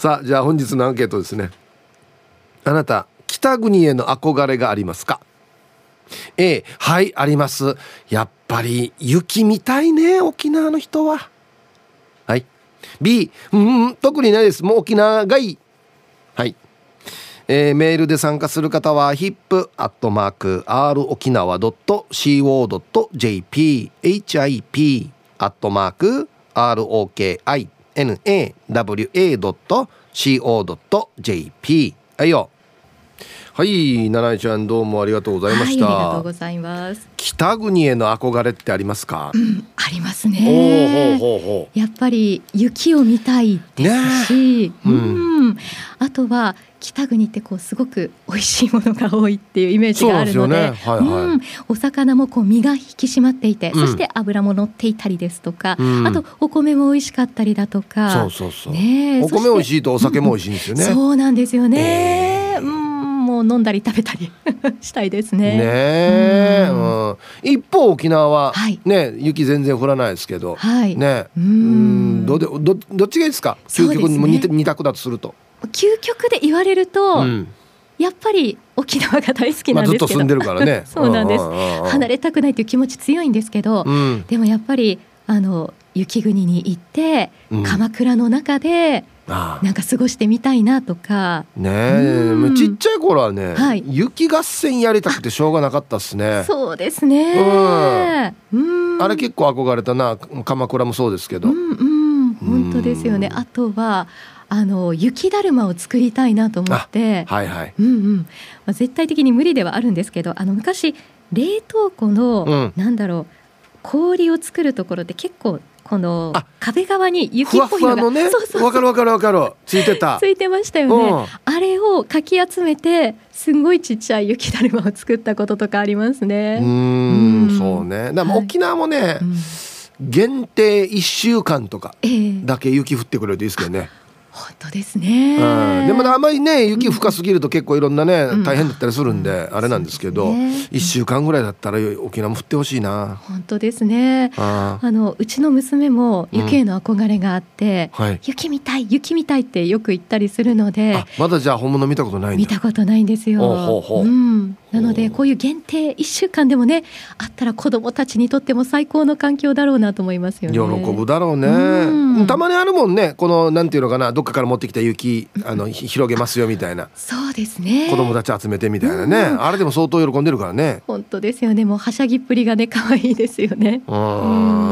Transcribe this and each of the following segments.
さあじゃあ本日のアンケートですねあなた北国への憧れがありますか A はいありますやっぱり雪みたいね沖縄の人ははい B うん特にないですもう沖縄がいいはい、えー、メールで参加する方は hip.rokinawa.co.jp hip.rokinawa.co.jp nawa.co.jp はいよはい七井ちゃんどうもありがとうございました、はい、ありがとうございます北国への憧れってありますか、うん、ありますねやっぱり雪を見たいですし、ね、うん、うん、あとは北国ってこうすごく美味しいものが多いっていうイメージがあるので、ねはいはいうん、お魚もこう身が引き締まっていて、そして油も乗っていたりですとか、うん、あとお米も美味しかったりだとか、そうそうそうね、お米美味しいとお酒も美味しいんですよね。そうなんですよね、えー、うんんも飲んだり食べたり したいですね。ねうん、一方沖縄は、はい、ね雪全然降らないですけど、はい、ねうんどでどどっちがいいですか究極にも似,、ね、択だとすると。究極で言われると、うんやっぱり沖縄が大好きなんですけど、まあ、ずっと住んでるからね そうなんです、離れたくないという気持ち強いんですけど、うん、でもやっぱりあの雪国に行って、鎌倉の中で、なんか過ごしてみたいなとかねえちっちゃい頃はね、はい、雪合戦やりたくてしょうがなかったっすねそうですねうんあれ結構憧れたな鎌倉もそうですけどうんうん本当ですよねあとはあの雪だるまを作りたいなと思ってはいはいうんうんまあ、絶対的に無理ではあるんですけどあの昔冷凍庫の、うん、なんだろう氷を作るところって結構この壁側に雪っぽいのがねわかるわかるわかるついてたついてましたよね、うん、あれをかき集めてすごいちっちゃい雪だるまを作ったこととかありますねうんそうねだ沖縄もね、はい限定1週間とかだけ雪降ってくれるといいですけどね、本当ですね、うん、でも、ね、あまりね雪深すぎると結構いろんなね、うん、大変だったりするんで、うん、あれなんですけど、ね、1週間ぐらいだったら沖縄も降ってほしいな本当ですねあのうちの娘も雪への憧れがあって、はい、雪みたい雪みたいってよく言ったりするのでまだじゃあ本物見たことない見たことないんですよほほうほう、うん、なのでこういう限定一週間でもねあったら子どもたちにとっても最高の環境だろうなと思いますよね喜ぶだろうね、うん、たまにあるもんねこのなんていうのかなどっかから持ってきた雪あの広げますよみたいなそうですね子どもたち集めてみたいなね、うん、あれでも相当喜んでるからね本当ですよねもうはしゃぎっぷりがね可愛いですよねうん、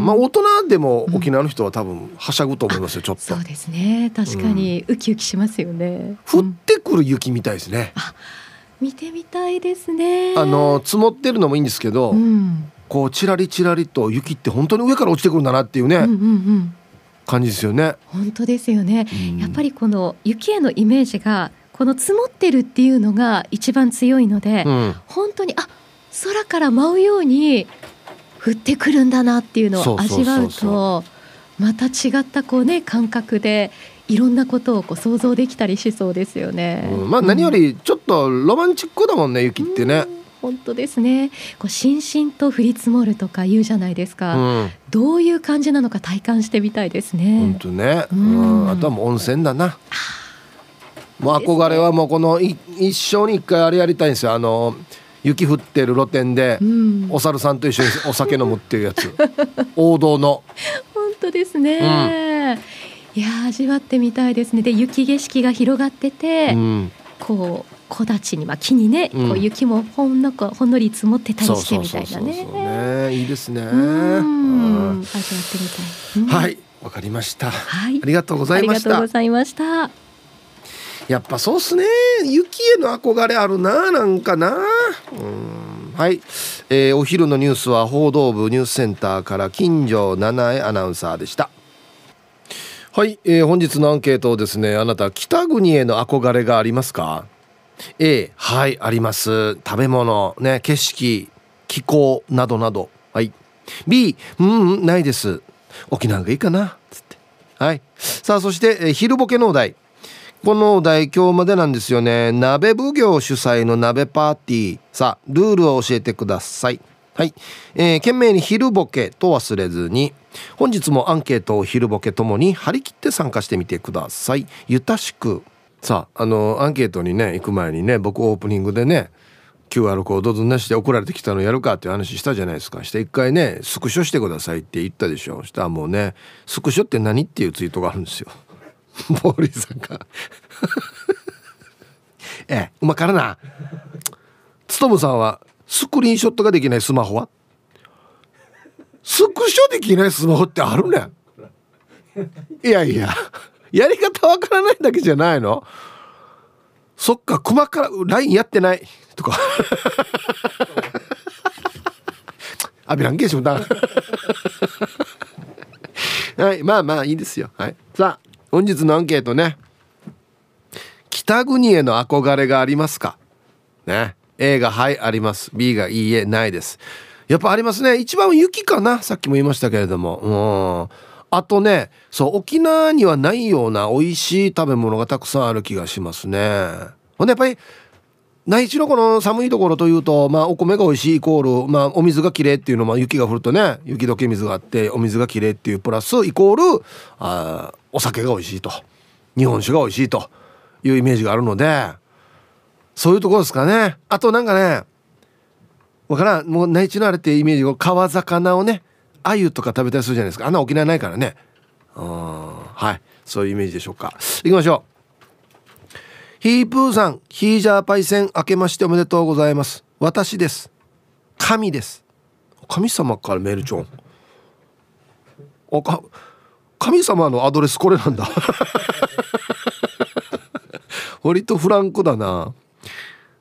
まあ大人でも沖縄の人は多分はしゃぐと思いますよちょっとそうですね確かにウキウキしますよね、降ってくる雪みたいですね、あ見てみたいですねあの積もってるのもいいんですけど、うん、こうちらりちらりと雪って本当に上から落ちてくるんだなっていうね、うんうんうん感じですよね。本当ですよね、うん、やっぱりこの雪へのイメージがこの積もってるっていうのが一番強いので、うん、本当にあ空から舞うように降ってくるんだなっていうのを味わうとまた違ったこうね感覚でいろんなことをこう想像できたりしそうですよね、うん、まあ何よりちょっとロマンチックだもんね、雪ってね、本当ですねこうしんしんと降り積もるとか言うじゃないですか、うん、どういう感じなのか体感してみたいですね本当ね、うん、あとはもう温泉だなもう憧れはもうこのい一生に一回あれやりたいんですよあの雪降ってる露店で、うん、お猿さんと一緒にお酒飲むっていうやつ 王道の本当ですね、うんいや味わってみたいですねで雪景色が広がってて、うん、こう木立に、まあ、木にね、こう雪もほんのこほんのり積もってたりしてみたいなね。ねいいですね。うん、味わってみたい。はい、わかりました。はい、ありがとうございました。ありがとうございました。やっぱそうっすね。雪への憧れあるな、なんかな。うん、はい、えー、お昼のニュースは報道部ニュースセンターから近所七重アナウンサーでした。はい、えー、本日のアンケートをですねあなた北国への憧れがありますか A はいあります食べ物ね景色気候などなどはい B うんないです沖縄がいいかなつってはいさあそして、えー、昼ボケのお題このお題今日までなんですよね鍋奉行主催の鍋パーティーさあルールを教えてくださいはい、えー、懸命に昼ボケと忘れずに「本日もアンケートを昼ボケともに張り切って参加してみてくださいゆたしくさああのアンケートにね行く前にね僕オープニングでね QR コードずんなしで怒られてきたのやるかっていう話したじゃないですかして一回ねスクショしてくださいって言ったでしょしたらもうねスクショって何っていうツイートがあるんですよボ ーリーさんが ええうまからなつとむさんはスクリーンショットができないスマホはスクショできないスマホってあるねいやいややり方わからないだけじゃないのそっか熊から LINE やってないとか アビランーションだ はいまあまあいいですよはいさあ本日のアンケートね北国への憧れがありますかね A が「はい」あります B が「いいえ」ないですやっぱありますね一番雪かなさっきも言いましたけれどもうんあとねそう沖縄にはないような美味しい食べ物がたくさんある気がしますねほんでやっぱり内地のこの寒いところというと、まあ、お米が美味しいイコール、まあ、お水がきれいっていうのも雪が降るとね雪解け水があってお水がきれいっていうプラスイコールあお酒が美味しいと日本酒が美味しいというイメージがあるのでそういうところですかねあとなんかねわからんもう内地のあれってイメージを川魚をね鮎とか食べたりするじゃないですかあんな沖縄ないからねうんはいそういうイメージでしょうかいきましょうヒープーさんヒージャーパイセン明けましておめでとうございます私です神です神様からメールちょんあか神様のアドレスこれなんだ 割とフランクだな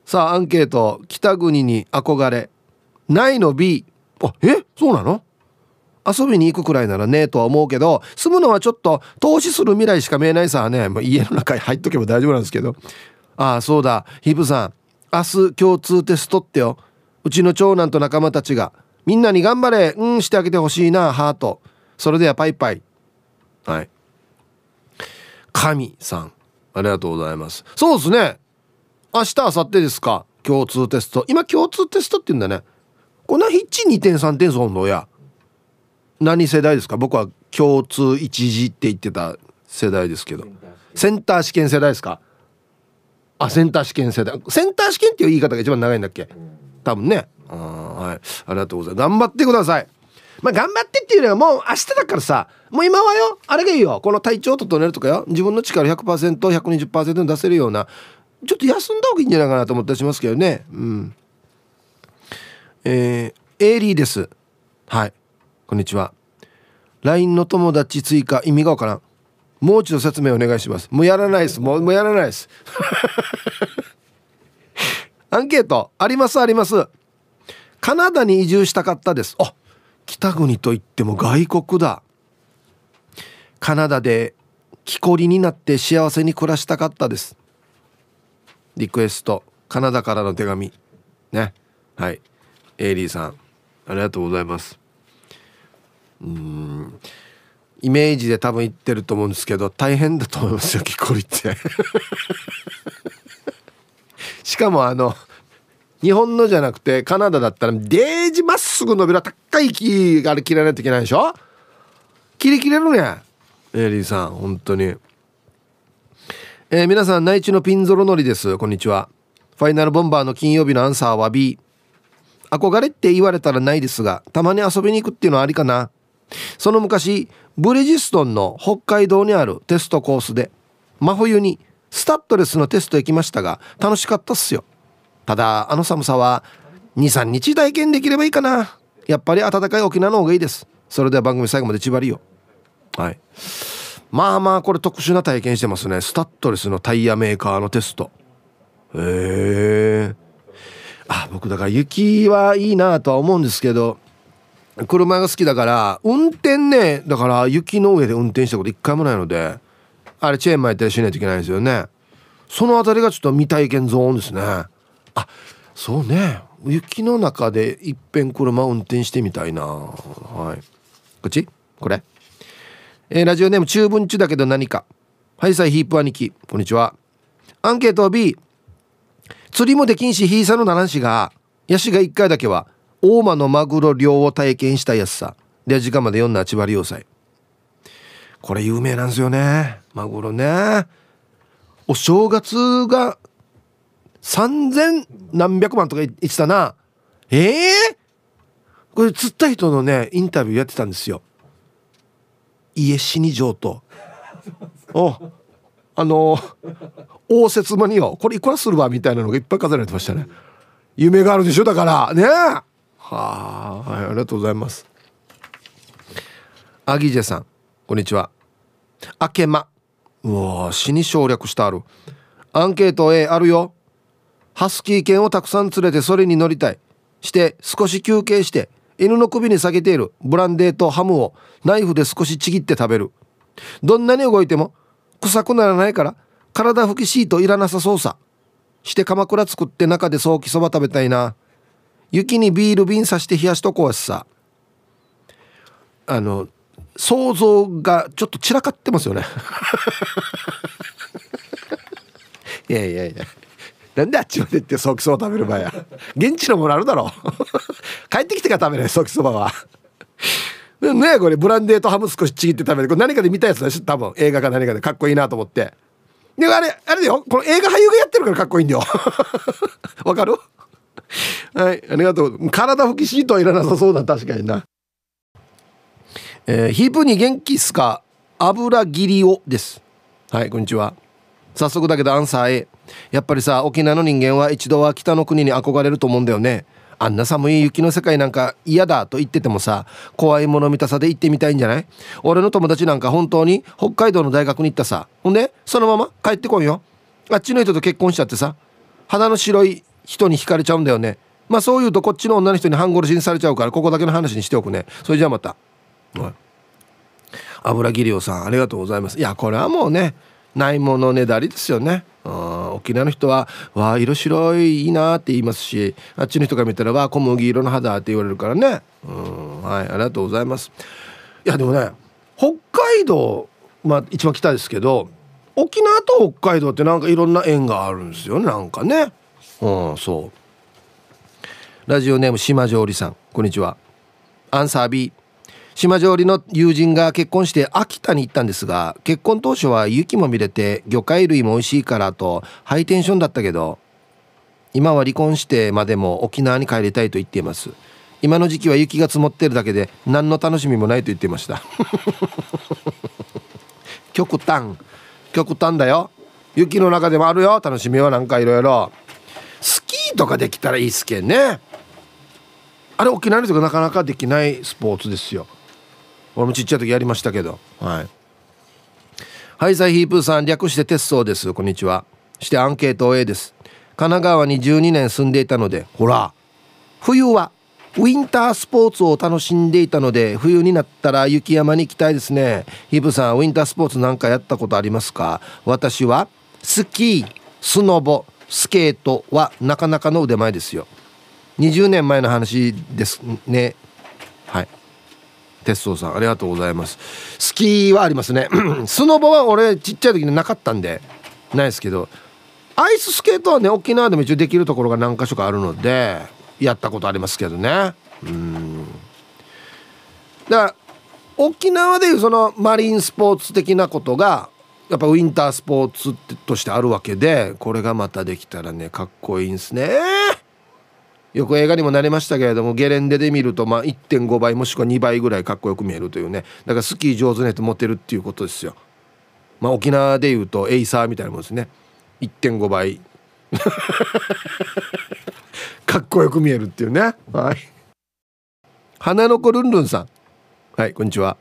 さあアンケート「北国に憧れないの B あえそうなの遊びに行くくらいならねえとは思うけど住むのはちょっと投資する未来しか見えないさね、まあ、家の中に入っとけば大丈夫なんですけどああそうだヒブさん明日共通テストってようちの長男と仲間たちがみんなに頑張れうんしてあげてほしいなハートそれではパイパイはい神さんありがとうございますそうですね明日明後日ですか共通テスト今共通テストって言うんだねこのヒッチ2点3点損のや何世代ですか僕は共通一時って言ってた世代ですけどセンター試験世代ですかあセンター試験世代センター試験っていう言い方が一番長いんだっけ多分ねあはいありがとうございます頑張ってくださいまあ頑張ってっていうのはもう明日だからさもう今はよあれがいいよこの体調を整えるとかよ自分の力 100%120% 出せるようなちょっと休んだ方がいいんじゃないかなと思ったりしますけどねうん。えー、エーリーですはいこんにちは LINE の友達追加意味がわからんもう一度説明お願いしますもうやらないですもうもうやらないです アンケートありますありますカナダに移住したかったですあ北国といっても外国だカナダで木こりになって幸せに暮らしたかったですリクエストカナダからの手紙ねはいエイリーさんありがとうございますうんイメージで多分言ってると思うんですけど大変だと思いますよ木こりって しかもあの日本のじゃなくてカナダだったらデージまっすぐ伸びる高い木が切らないといけないでしょ切り切れるねエリーさん本当にえー、皆さん内地のピンゾロノリですこんにちはファイナルボンバーの金曜日のアンサーは B 憧れって言われたらないですがたまに遊びに行くっていうのはありかなその昔ブリヂストンの北海道にあるテストコースで真冬にスタッドレスのテスト行きましたが楽しかったっすよただあの寒さは23日体験できればいいかなやっぱり暖かい沖縄の方がいいですそれでは番組最後まで千葉りよはいまあまあこれ特殊な体験してますねスタッドレスのタイヤメーカーのテストへえあ僕だから雪はいいなとは思うんですけど車が好きだから運転ねだから雪の上で運転したこと一回もないのであれチェーン巻いたりしないといけないですよねその辺りがちょっと未体験ゾーンですねあそうね雪の中でいっぺん車運転してみたいなはいこっちこれえー、ラジオネーム中文中だけど何かはいさいヒープ兄貴こんにちはアンケート B 釣りもできんしひいさのならんしがヤシが1回だけは大間のマグロ漁を体験したやつさで時間まで読んだ千要塞これ有名なんですよねマグロねお正月が3,000何百万とか言ってたなええー、これ釣った人のねインタビューやってたんですよ家死に上等 おあの応接間によこれいくらするわみたいなのがいっぱい飾られてましたね夢があるでしょだからねはあ、はい、ありがとうございますアギジェさんこんにちはあけまうわ死に省略してあるアンケート A あるよハスキー犬をたくさん連れてそれに乗りたいして少し休憩して犬の首に下げているブランデーとハムをナイフで少しちぎって食べるどんなに動いても臭くならないから体拭きシートいらなさそうさして鎌倉作って中でソーキそば食べたいな雪にビール瓶さして冷やしとこうしさあの想像がちょっと散らかってますよね いやいやいやなんであっちまで行ってソーキそば食べる場合や現地のものあるだろう帰ってきてから食べないソーキそばはねこれブランデーとハム少しちぎって食べるこれ何かで見たやつだし多分映画か何かでかっこいいなと思ってであれあれだよこの映画俳優がやってるからかっこいいんだよ わかる はいありがとう体拭きシートはいらなさそうだ確かになえー、ヒープに元気っすか油切りをですはいこんにちは早速だけどアンサー A やっぱりさ沖縄の人間は一度は北の国に憧れると思うんだよねあんな寒い雪の世界なんか嫌だと言っててもさ怖いもの見たさで行ってみたいんじゃない俺の友達なんか本当に北海道の大学に行ったさほんでそのまま帰ってこいよあっちの人と結婚しちゃってさ鼻の白い人に惹かれちゃうんだよねまあそういうとこっちの女の人に半殺しにされちゃうからここだけの話にしておくねそれじゃあまた、おい、油切りをさんありがとうございますいやこれはもうねないものねだりですよね沖縄の人は「わあ色白いいいな」って言いますしあっちの人が見たら「わあ小麦色の肌」って言われるからねうんはいありがとうございますいやでもね北海道まあ一番北ですけど沖縄と北海道ってなんかいろんな縁があるんですよねなんかねうんそうラジオネーム島上里さんこんにちはアンサー B 島上りの友人が結婚して秋田に行ったんですが結婚当初は雪も見れて魚介類も美味しいからとハイテンションだったけど今は離婚してまでも沖縄に帰りたいと言っています今の時期は雪が積もってるだけで何の楽しみもないと言っていました 極端極端だよ雪の中でもあるよ楽しみはなんかいろいろスキーとかできたらいいっすけんねあれ沖縄の人がなかなかできないスポーツですよ俺もちっちゃい時やりましたけどはいはいサいヒープーさん略して鉄層ですこんにちはしてアンケート A です神奈川に12年住んでいたのでほら冬はウィンタースポーツを楽しんでいたので冬になったら雪山に行きたいですねヒープさんウィンタースポーツなんかやったことありますか私はスキースノボスケートはなかなかの腕前ですよ20年前の話ですね鉄道さんありがとうございますスキーはありますね スノボは俺ちっちゃい時になかったんでないですけどアイススケートはね沖縄でも一応できるところが何か所かあるのでやったことありますけどねうんだから沖縄でいうそのマリンスポーツ的なことがやっぱウィンタースポーツとしてあるわけでこれがまたできたらねかっこいいんすねよく映画にもなりましたけれどもゲレンデで見るとまあ1.5倍もしくは2倍ぐらいかっこよく見えるというねだからスキー上手ねってモテるっていうことですよまあ沖縄でいうとエイサーみたいなもんですね1.5倍 かっこよく見えるっていうねはい花の子ルンルンさんはいこんにちは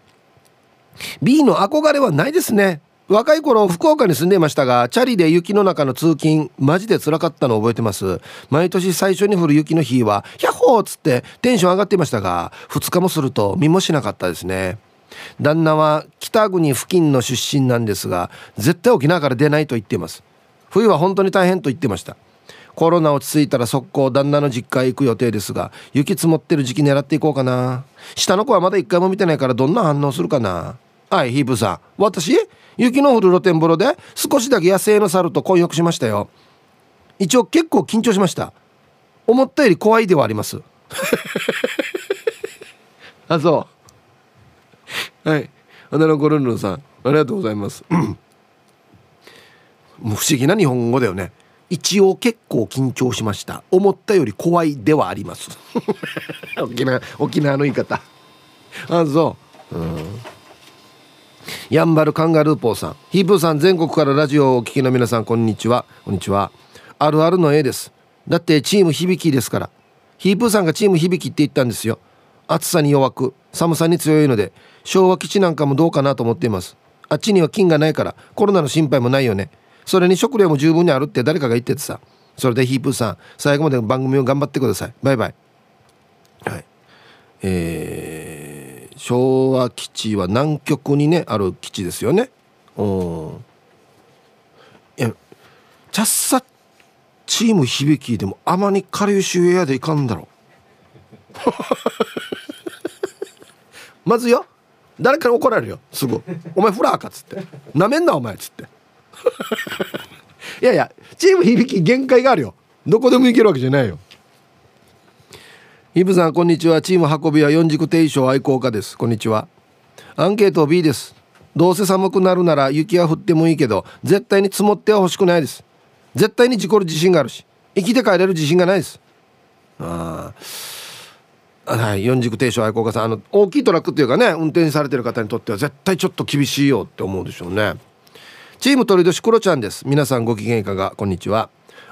B の憧れはないですね若い頃福岡に住んでいましたがチャリで雪の中の通勤マジで辛かったのを覚えてます毎年最初に降る雪の日は「ヤッホー!」っつってテンション上がっていましたが2日もすると見もしなかったですね旦那は北国付近の出身なんですが絶対沖縄から出ないと言っています冬は本当に大変と言ってましたコロナ落ち着いたら速攻旦那の実家へ行く予定ですが雪積もってる時期狙っていこうかな下の子はまだ一回も見てないからどんな反応するかなはいヒープさん私雪の降る露天風呂で少しだけ野生の猿と混浴しましたよ一応結構緊張しました思ったより怖いではあります あそうはいナのグルンルンさんありがとうございます もう不思議な日本語だよね一応結構緊張しました思ったより怖いではあります 沖縄沖縄の言い方あそううんやんばるカンガルーポーさんヒープーさん全国からラジオをお聞きの皆さんこんにちはこんにちはあるあるの A ですだってチーム響きですからヒープーさんがチーム響きって言ったんですよ暑さに弱く寒さに強いので昭和基地なんかもどうかなと思っていますあっちには菌がないからコロナの心配もないよねそれに食料も十分にあるって誰かが言っててさそれでヒープーさん最後まで番組を頑張ってくださいバイバイはいえー昭和基地は南極にねある基地ですよねうんいやチャッサチーム響きでもあまりかりゆしウェアでいかんだろう まずよ誰かに怒られるよすぐ「お前フラーか」っつって「なめんなお前」っつって いやいやチーム響き限界があるよどこでもいけるわけじゃないよイブさんこんにちはチーム運びは四軸定称愛好家ですこんにちはアンケート B ですどうせ寒くなるなら雪は降ってもいいけど絶対に積もっては欲しくないです絶対に事故る自信があるし生きて帰れる自信がないですああはい四軸定称愛好家さんあの大きいトラックっていうかね運転されてる方にとっては絶対ちょっと厳しいよって思うでしょうねチーム鳥年クロちゃんです皆さんご機嫌いかがこんにちは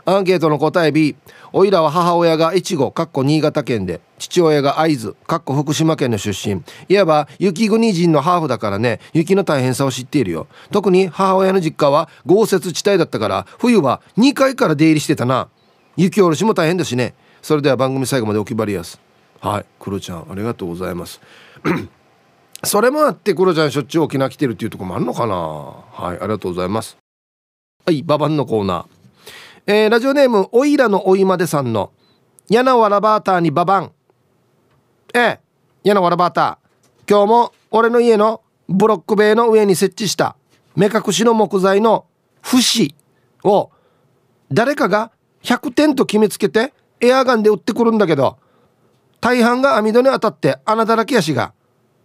アンケートの答え B おいらは母親が越後かっこ新潟県で父親が会津かっこ福島県の出身いわば雪国人のハーフだからね雪の大変さを知っているよ特に母親の実家は豪雪地帯だったから冬は2階から出入りしてたな雪下ろしも大変だしねそれでは番組最後までお決まりやすはいクロちゃんありがとうございます それもあってクロちゃんしょっちゅう沖縄来てるっていうとこもあるのかなはいありがとうございますはいババンのコーナーえー、ラジオネームおいらのおいまでさんの「やなわらバーターにババン」ええやなわらバーター今日も俺の家のブロック塀の上に設置した目隠しの木材の節を誰かが100点と決めつけてエアガンで撃ってくるんだけど大半が網戸に当たって穴だらけやしが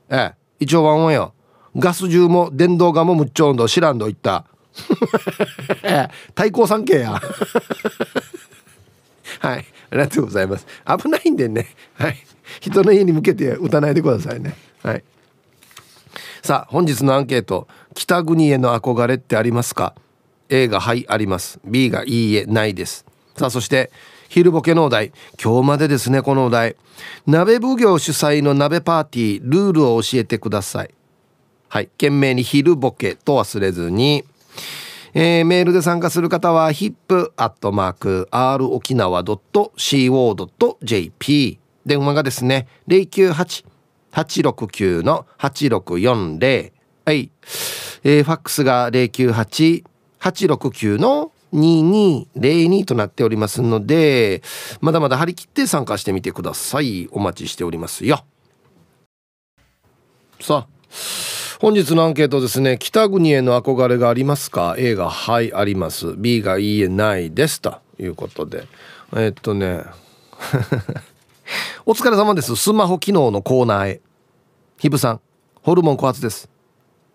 ええ一応ワンワンよガス銃も電動ガンもむっちょんど知らんどいった 対抗三景や はいありがとうございます危ないんでねはい人の家に向けて打たないでくださいねはいさあ本日のアンケート「北国への憧れってありますか?」A が「はい」あります B が「いいえ」ないですさあそして昼ボケのお題今日までですねこのお題鍋奉行主催の鍋パーティールールを教えてくださいはい懸命に「昼ボケ」と忘れずにえー、メールで参加する方は hip.rokinawa.co.jp 電話がですね098-869の8640はい、えー、ファックスが098-869の2202となっておりますのでまだまだ張り切って参加してみてくださいお待ちしておりますよさあ本日のアンケートですね北国への憧れがありますか A がはいあります B がいいえないですということでえっとね お疲れ様ですスマホ機能のコーナーへひぶさんホルモン小発です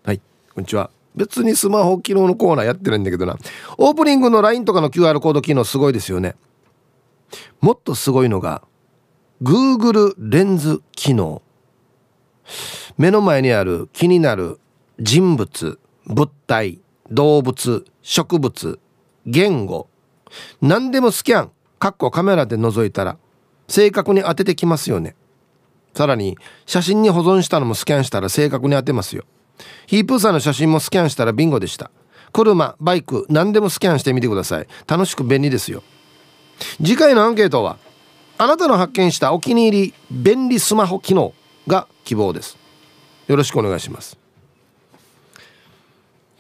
はいこんにちは別にスマホ機能のコーナーやってないんだけどなオープニングの LINE とかの QR コード機能すごいですよねもっとすごいのが Google レンズ機能目の前にある気になる人物物体動物植物言語何でもスキャンカッコカメラで覗いたら正確に当ててきますよねさらに写真に保存したのもスキャンしたら正確に当てますよヒープーさんの写真もスキャンしたらビンゴでした車バイク何でもスキャンしてみてください楽しく便利ですよ次回のアンケートはあなたの発見したお気に入り便利スマホ機能が希望ですよろしくお願いします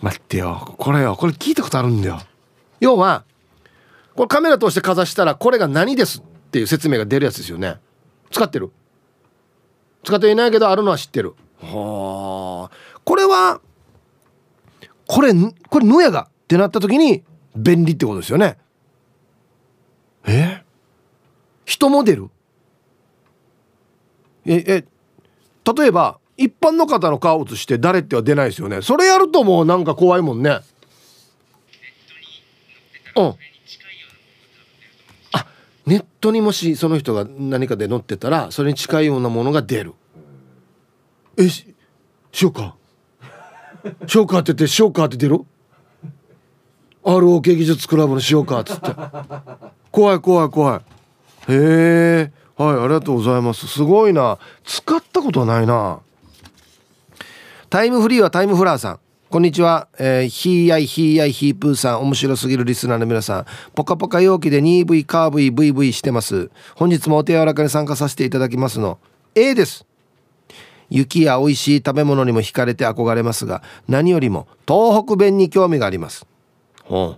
待ってよこれよこれ聞いたことあるんだよ要はこれカメラ通してかざしたらこれが何ですっていう説明が出るやつですよね使ってる使っていないけどあるのは知ってるはあこれはこれこれ「ぬやが」ってなった時に便利ってことですよねえ人モデルええ例えば一般の方の顔写して誰っては出ないですよねそれやるともうなんか怖いもんねうんあネットにもしその人が何かで載ってたらそれに近いようなものが出るえししようかしようかって言ってしようかって出る ROK 技術クラブのしようかっつって怖い怖い怖いへえはいありがとうございますすごいな使ったことないなタイムフリーはタイムフラーさんこんにちは、えー、ひーアイヒーアイヒープーさん面白すぎるリスナーの皆さんポカポカ容器で 2V カーブイ VV してます本日もお手柔らかに参加させていただきますの A です雪や美味しい食べ物にも惹かれて憧れますが何よりも東北弁に興味があります、はあ、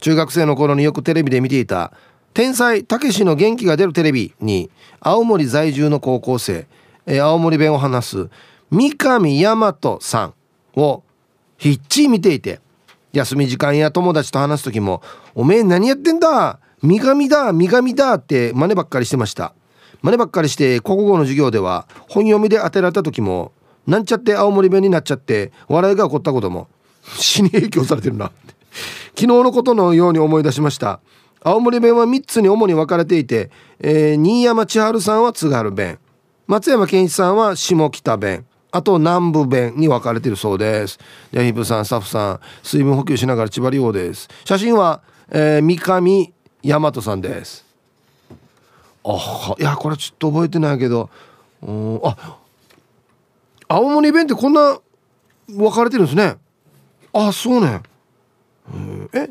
中学生の頃によくテレビで見ていた天才たけしの元気が出るテレビに青森在住の高校生、えー、青森弁を話す三上大和さんをひっちり見ていて休み時間や友達と話す時も「おめえ何やってんだ三上だ三上だ」って真似ばっかりしてました真似ばっかりして国語の授業では本読みで当てられた時もなんちゃって青森弁になっちゃって笑いが起こったことも死に影響されてるな昨日のことのように思い出しました青森弁は3つに主に分かれていて、えー、新山千春さんは津軽弁松山健一さんは下北弁あと南部弁に分かれているそうですヤヒップさんスタッフさん水分補給しながら千葉竜用です写真は、えー、三上大和さんですあいやこれちょっと覚えてないけどあ青森弁ってこんな分かれてるんですねあそうねえ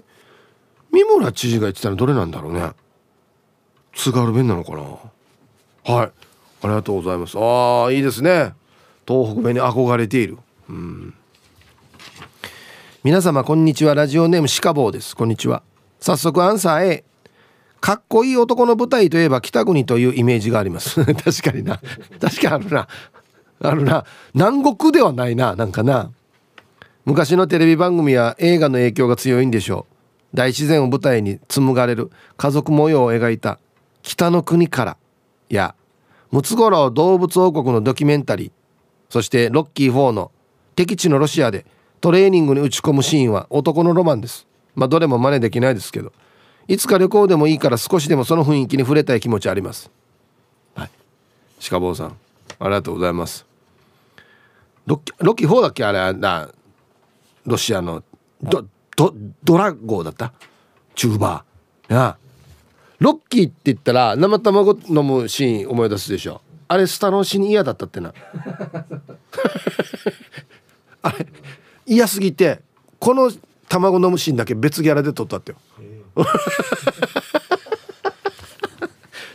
三村知事が言ってたのどれなんだろうね津軽弁なのかなはいありがとうございますああいいですね東北弁に憧れているうん皆様こんにちはラジオネームシカボーですこんにちは早速アンサー A かっこいい男の舞台といえば北国というイメージがあります 確かにな確かあるなあるな南国ではないななんかな昔のテレビ番組や映画の影響が強いんでしょう大自然を舞台に紡がれる家族模様を描いた「北の国から」やムツゴロウ動物王国のドキュメンタリーそしてロッキー4の敵地のロシアでトレーニングに打ち込むシーンは男のロマンですまあどれも真似できないですけどいつか旅行でもいいから少しでもその雰囲気に触れたい気持ちありますはい鹿坊さんありがとうございますロッキロッキー4だっけあれだロシアのどドドラゴーだったチューバーなロッキーって言ったら生卵飲むシーン思い出すでしょあれスタロー死に嫌だったってな あれ嫌すぎてこの卵飲むシーンだけ別ギャラで撮ったってよ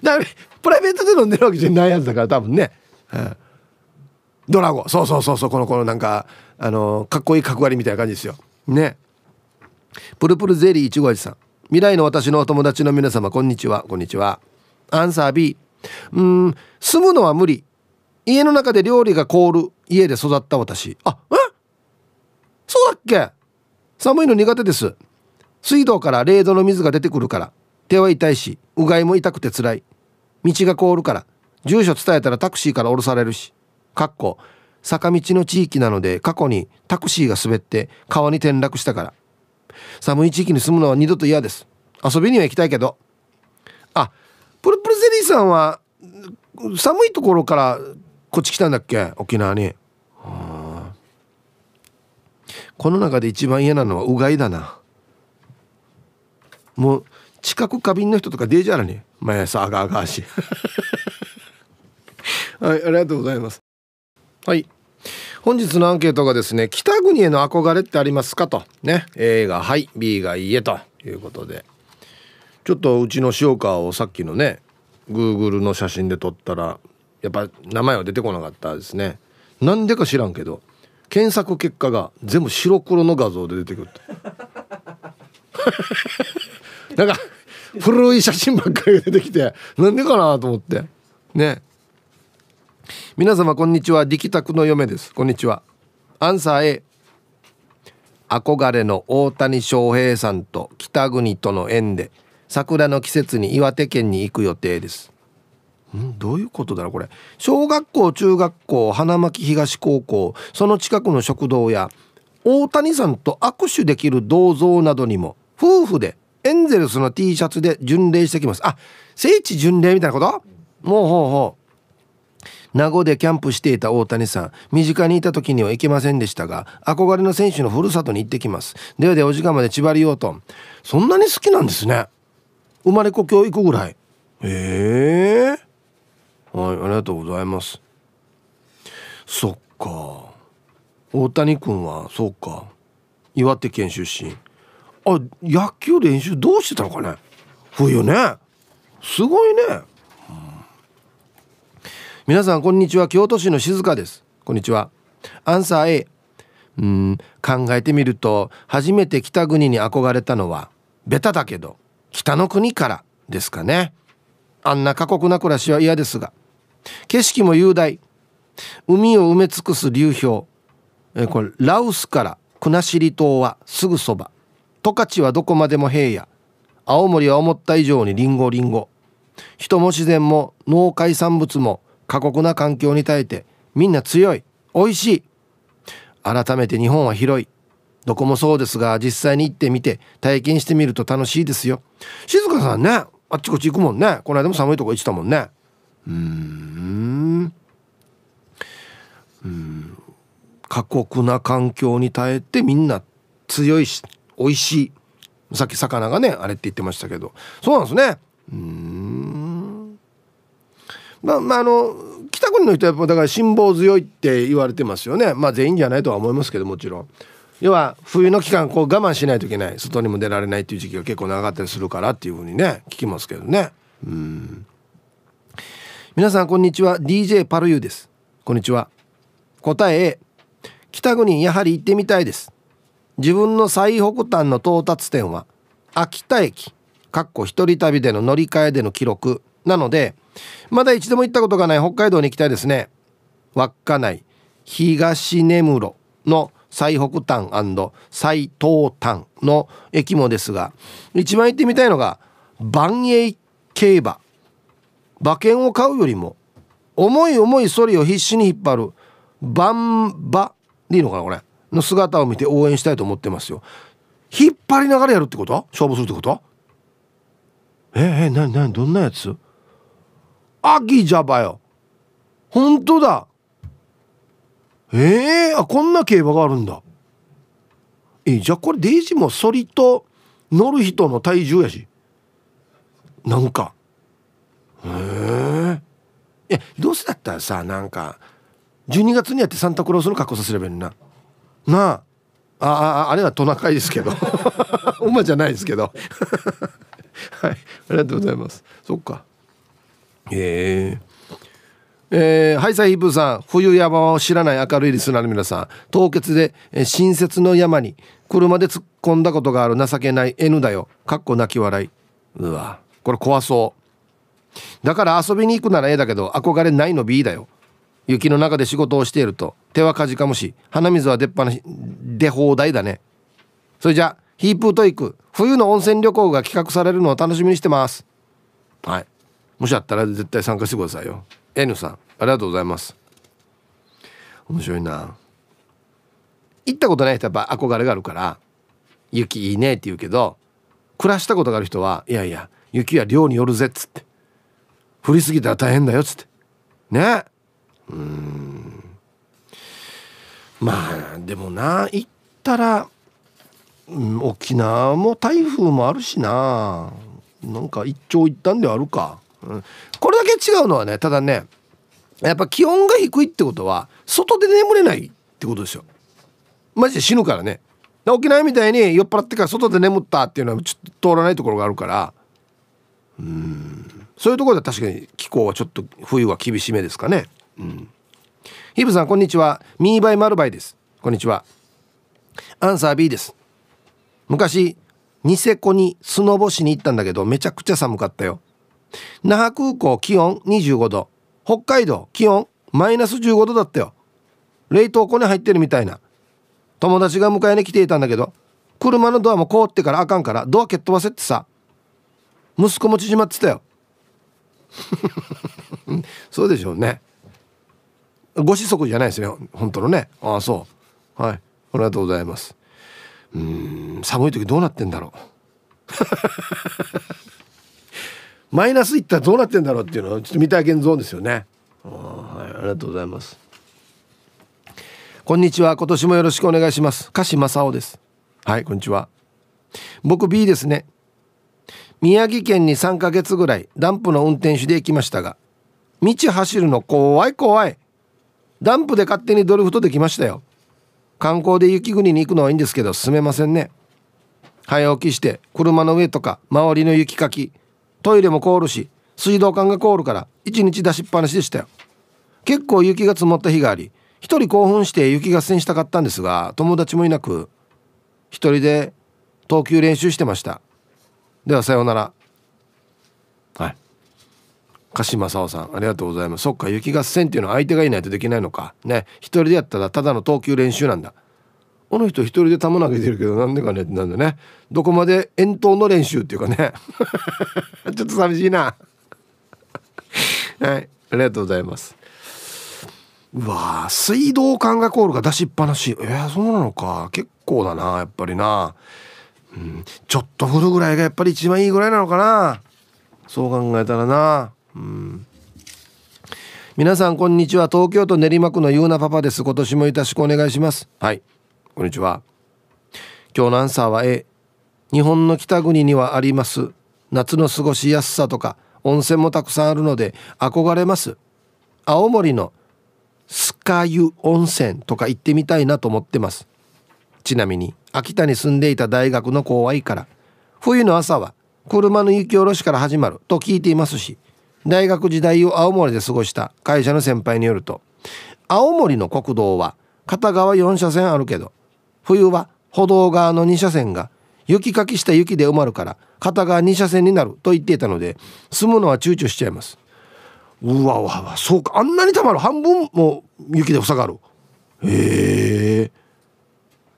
だプライベートで飲んでるわけじゃないやつだから多分ね、うん、ドラゴそうそうそうそうこのこのなんかあのかっこいい角刈りみたいな感じですよねプルプルゼリーいちご味さん未来の私のお友達の皆様こんにちはこんにちはアンサー B うん住むのは無理家の中で料理が凍る家で育った私あえそうだっけ寒いの苦手です水道から冷凍の水が出てくるから手は痛いしうがいも痛くてつらい道が凍るから住所伝えたらタクシーから降ろされるしかっこ坂道の地域なので過去にタクシーが滑って川に転落したから寒い地域に住むのは二度と嫌です遊びには行きたいけどあプルプルゼリーさんは寒いところからこっち来たんだっけ沖縄にこの中で一番嫌なのはうがいだなもう近く過敏の人とかデージャーラに毎朝あがあがしはいありがとうございますはい本日のアンケートがですね北国への憧れってありますかとね A がはい B がいいえということでちょっとうちの塩川をさっきのね Google の写真で撮ったらやっぱ名前は出てこなかったですねなんでか知らんけど検索結果が全部白黒の画像で出てくるなんか古い写真ばっかりが出てきてなんでかなと思ってね皆様こんにちは力拓の嫁ですこんにちはアンサー A 憧れの大谷翔平さんと北国との縁で桜の季節に岩手県に行く予定ですんどういうことだろうこれ小学校中学校花巻東高校その近くの食堂や大谷さんと握手できる銅像などにも夫婦でエンゼルスの T シャツで巡礼してきますあ聖地巡礼みたいなこともうほうほう名護でキャンプしていた大谷さん身近にいた時には行けませんでしたが憧れの選手のふるさとに行ってきますではでお時間まで縛りようとそんなに好きなんですね生まれ故郷行くぐらいええー、はいありがとうございますそっか大谷君はそうか岩手県出身あ野球練習どうしてたのかね冬ねすごいね皆さんこんにちは京都市の静香ですこんにちはアンサー A うん考えてみると初めて北国に憧れたのはベタだけど北の国からですかねあんな過酷な暮らしは嫌ですが景色も雄大海を埋め尽くす流氷えこれラウスから国後島はすぐそば十勝はどこまでも平野青森は思った以上にリンゴリンゴ人も自然も農海産物も過酷な環境に耐えてみんな強い美味しい改めて日本は広いどこもそうですが実際に行ってみて体験してみると楽しいですよ静香さんねあっちこっち行くもんねこの間も寒いとこ行ってたもんねうんうん過酷な環境に耐えてみんな強いし美味しいさっき魚がねあれって言ってましたけどそうなんですねうーんまあ、まあ、あの北国の人はだから辛抱強いって言われてますよねまあ全員じゃないとは思いますけどもちろん要は冬の期間こう我慢しないといけない外にも出られないっていう時期が結構長かったりするからっていうふうにね聞きますけどねうん皆さんこんにちは DJ パルユですこんにちは答え A 北国やはり行ってみたいです自分の最北端の到達点は秋田駅かっこ一人旅での乗り換えでの記録なのでまだ一度も行ったことがない北海道に行きたいですね稚内東根室の最北端最東端の駅もですが一番行ってみたいのが万栄競馬馬券を買うよりも重い重いソリを必死に引っ張る万馬でいいのかなこれの姿を見て応援したいと思ってますよ引っ張りながらやるってこと勝負するってことええ何何どんなやつ秋じゃばよ本当だえー、あこんな競馬があるんだえじゃあこれデイジもそりと乗る人の体重やしなんかへえどうせだったらさなんか12月にやってサンタクロースの格好させればいいななあああれはトナカイですけど馬 じゃないですけど はいありがとうございますそっかへええー、はいさいヒーさん冬山を知らない明るいリスナーの皆さん凍結で、えー、新雪の山に車で突っ込んだことがある情けない N だよかっこ泣き笑いうわこれ怖そうだから遊びに行くなら A だけど憧れないの B だよ雪の中で仕事をしていると手はかじかむし鼻水は出っ放し出放題だねそれじゃヒープートイク冬の温泉旅行が企画されるのを楽しみにしてますはいもしあったら絶対参加してくださいよ N さんありがとうございます面白いな行ったことない人はやっぱ憧れがあるから雪いいねって言うけど暮らしたことがある人はいやいや雪は量によるぜっつって降りすぎたら大変だよっつってねうんまあでもな行ったら、うん、沖縄も台風もあるしななんか一長一短ではあるかうん、これだけ違うのはねただねやっぱ気温が低いってことは外で眠れないってことですよマジで死ぬからね沖縄みたいに酔っ払ってから外で眠ったっていうのはちょっと通らないところがあるからうんそういうところで確かに気候はちょっと冬は厳しめですかねうんヒブさんこんにちはミーバイマルバイですこんにちはアンサー B です昔ニセコにスノボしに行ったんだけどめちゃくちゃ寒かったよ那覇空港気温25度北海道気温マイナス15度だったよ冷凍庫に入ってるみたいな友達が迎えに来ていたんだけど車のドアも凍ってからあかんからドア蹴っ飛ばせってさ息子も縮まってたよ そうでしょうねご子息じゃないですよ本当のねああそうはいありがとうございますうん寒い時どうなってんだろう マイナスいったらどうなってんだろうっていうのをちょっと見たい現像ですよねはい、ありがとうございますこんにちは今年もよろしくお願いします加島正雄ですはいこんにちは僕 B ですね宮城県に3ヶ月ぐらいダンプの運転手で行きましたが道走るの怖い怖いダンプで勝手にドリフトできましたよ観光で雪国に行くのはいいんですけど進めませんね早起きして車の上とか周りの雪かきトイレも凍るし水道管が凍るから一日出しっぱなしでしたよ結構雪が積もった日があり一人興奮して雪合戦したかったんですが友達もいなく一人で投球練習してましたではさようならはい鹿島沙さんありがとうございますそっか雪合戦っていうのは相手がいないとできないのかね一人でやったらただの投球練習なんだこの人一人で球投げてるけどなんでかねってなんでねどこまで遠投の練習っていうかね ちょっと寂しいな はいありがとうございますうわ水道管がコールが出しっぱなしえー、そうなのか結構だなやっぱりな、うん、ちょっと降るぐらいがやっぱり一番いいぐらいなのかなそう考えたらなうん皆さんこんにちは東京都練馬区のゆうなパパです今年もよろしくお願いしますはいこんにちは今日のアンサーは A 日本の北国にはあります夏の過ごしやすさとか温泉もたくさんあるので憧れます青森の酸ヶ湯温泉とか行ってみたいなと思ってますちなみに秋田に住んでいた大学の子はいいから冬の朝は車の雪下ろしから始まると聞いていますし大学時代を青森で過ごした会社の先輩によると青森の国道は片側4車線あるけど冬は歩道側の2車線が雪かきした雪で埋まるから片側2車線になると言っていたので住むのは躊躇しちゃいますうわわわそうかあんなにたまる半分も雪で塞がるへえ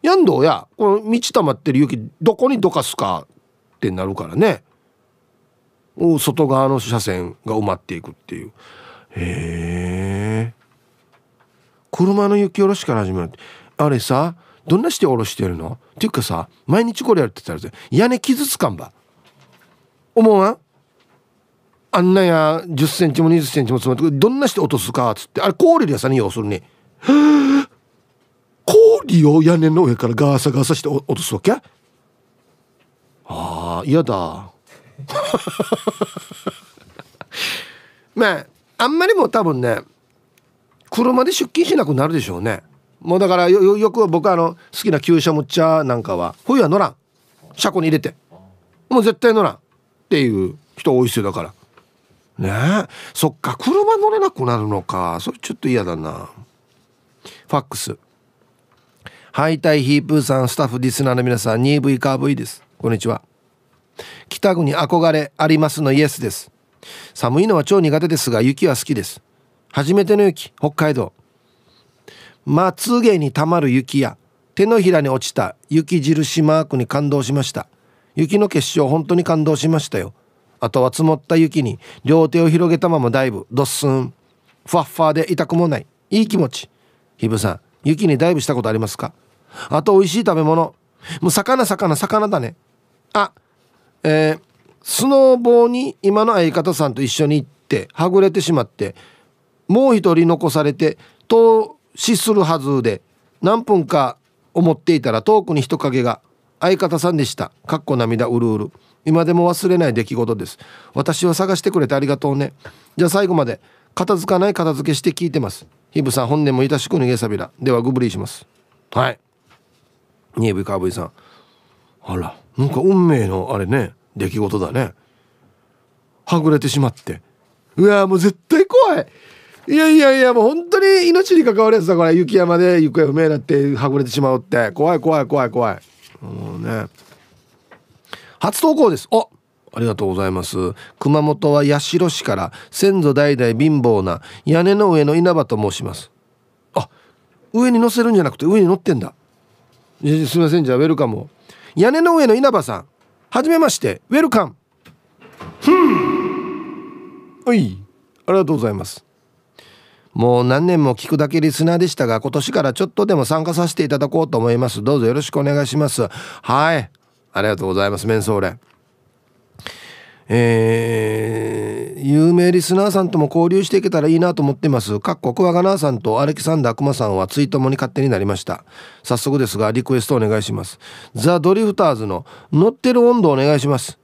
やんどうやこの道たまってる雪どこにどかすかってなるからねお外側の車線が埋まっていくっていうへえ車の雪下ろしから始まるあれさどんなしておろしてるのっていうかさ毎日これやってたら屋根傷つかんば思わんあんなや1 0ンチも2 0ンチも詰まってどんなして落とすかっつってあれ氷でやさね要するに 氷を屋根の上からガーサガーサして落とすわけああ嫌だ まああんまりも多分ね車で出勤しなくなるでしょうねもうだからよよく僕あの好きな急車むっちゃなんかは冬は乗らん車庫に入れてもう絶対乗らんっていう人多いっすよだからねえそっか車乗れなくなるのかそれちょっと嫌だなファックスハイタイヒープーさんスタッフリスナーの皆さん 2V カー V ですこんにちは北国憧れありますのイエスです寒いのは超苦手ですが雪は好きです初めての雪北海道まつげにたまる雪や手のひらに落ちた雪印マークに感動しました雪の結晶本当に感動しましたよあとは積もった雪に両手を広げたままだいぶドッスンふわっふわで痛くもないいい気持ちひぶさん雪にダイブしたことありますかあと美味しい食べ物もう魚魚魚だねあえー、スノーボーに今の相方さんと一緒に行ってはぐれてしまってもう一人残されて死するはずで何分か思っていたら遠くに人影が相方さんでしたかっこ涙うるうる今でも忘れない出来事です私を探してくれてありがとうねじゃあ最後まで片付かない片付けして聞いてますヒブさん本年もいたしく逃げさびらではグブリーしますはいニエビカーブイさんあらなんか運命のあれね出来事だねはぐれてしまってうわもう絶対怖いいやいやいやもう本当に命に関わるやつだから雪山で行方不明だってはぐれてしまうって怖い怖い怖い怖いもうね初投稿ですおありがとうございます熊本は八代市から先祖代々貧乏な屋根の上の稲葉と申しますあ上に乗せるんじゃなくて上に乗ってんだすいませんじゃあウェルカム屋根の上の稲葉さんはじめましてウェルカムふんいありがとうございますもう何年も聞くだけリスナーでしたが、今年からちょっとでも参加させていただこうと思います。どうぞよろしくお願いします。はい。ありがとうございます。メンソーレ。えー、有名リスナーさんとも交流していけたらいいなと思ってます。各国クワガナーさんとアレキサンダークマさんはツイートもに勝手になりました。早速ですが、リクエストお願いします。ザ・ドリフターズの乗ってる温度お願いします。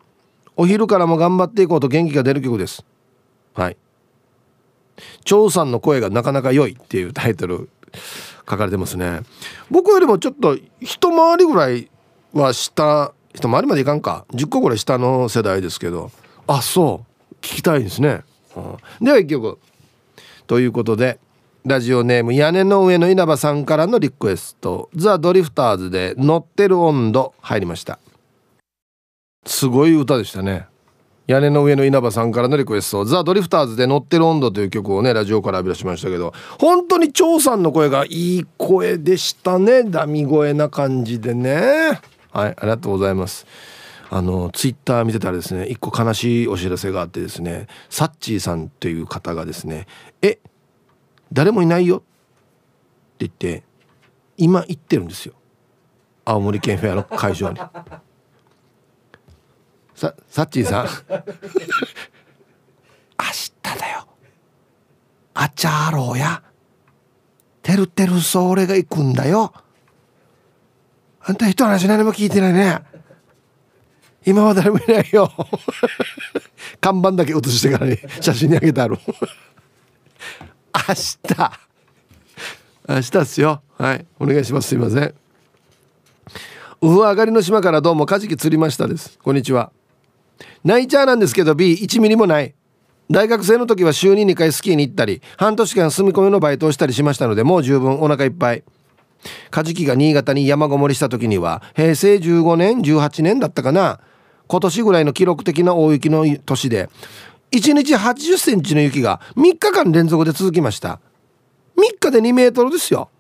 お昼からも頑張っていこうと元気が出る曲です。はい。張さんの声がなかなか良いっていうタイトル書かれてますね僕よりもちょっと一回りぐらいは下一回りまでいかんか10個ぐらい下の世代ですけどあそう聞きたいですね、うん、では一曲ということでラジオネーム屋根の上の稲葉さんからのリクエスト「ザ・ドリフターズ」で「乗ってる温度」入りましたすごい歌でしたね屋根の上の稲葉さんからのリクエスト「ザ・ドリフターズ」で「乗ってる温度」という曲をねラジオから浴び出しましたけど本当に張さんの声がいい声でしたねダミ声な感じでねはいありがとうございますあのツイッター見てたらですね一個悲しいお知らせがあってですねサッチーさんという方がですね「え誰もいないよ」って言って今行ってるんですよ青森県フェアの会場に。さサッチーさん 明日だよあちゃろうやてるてるそれが行くんだよあんた人話何も聞いてないね今は誰もいないよ 看板だけ写してからに、ね、写真にあげてある明日明日っすよはいお願いしますすいませんうフ上がりの島からどうもカジキ釣りましたですこんにちはナイチャーなんですけど B1 ミリもない大学生の時は週に2回スキーに行ったり半年間住み込みのバイトをしたりしましたのでもう十分お腹いっぱいカジキが新潟に山ごもりした時には平成15年18年だったかな今年ぐらいの記録的な大雪の年で1日80センチの雪が3日間連続で続きました3日で2メートルですよ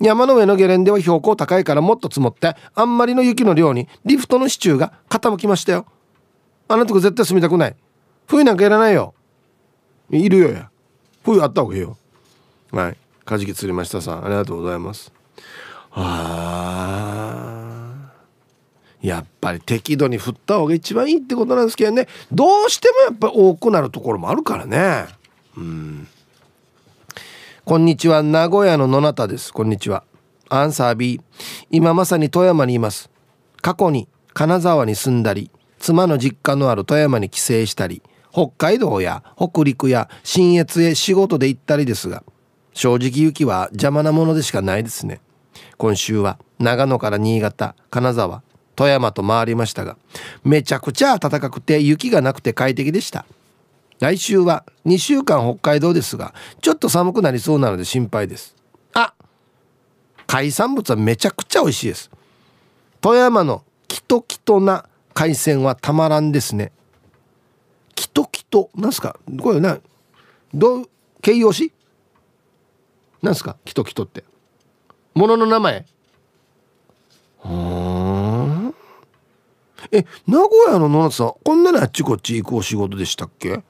山の上のゲレンデは標高高いからもっと積もってあんまりの雪の量にリフトの支柱が傾きましたよあなたが絶対住みたくない冬なんかやらないよいるよや冬あった方がいいよはいカジキ釣りましたさんありがとうございますあやっぱり適度に振った方が一番いいってことなんですけどねどうしてもやっぱり多くなるところもあるからねうんこんにちは名古屋の野中ですこんにちはアンサー B 今まさに富山にいます過去に金沢に住んだり妻の実家のある富山に帰省したり北海道や北陸や新越へ仕事で行ったりですが正直雪は邪魔なものでしかないですね今週は長野から新潟金沢富山と回りましたがめちゃくちゃ暖かくて雪がなくて快適でした来週は2週間北海道ですがちょっと寒くなりそうなので心配ですあ海産物はめちゃくちゃ美味しいです富山のキトキトな海鮮はたまらんですねきときとなんすかこれなどう形容詞なんすかきときとってものの名前はあえ名古屋の野中さんこんなにあっちこっち行くお仕事でしたっけ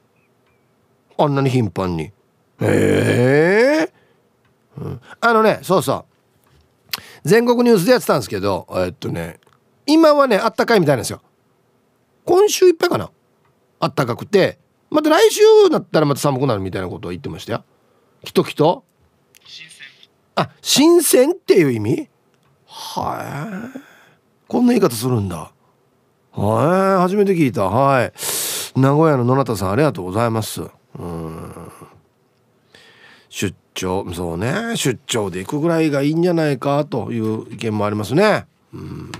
あんなに頻繁にへえ、うん、あのねそうそう全国ニュースでやってたんですけどえっとね今はねあったかいみたいなんですよ今週いっぱいかなあったかくてまた来週になったらまた寒くなるみたいなことを言ってましたよきときとあ新鮮っていう意味はい、こんな言い方するんだはい、初めて聞いたはい名古屋の野中さんありがとうございますうん出張そうね出張で行くぐらいがいいんじゃないかという意見もありますねうん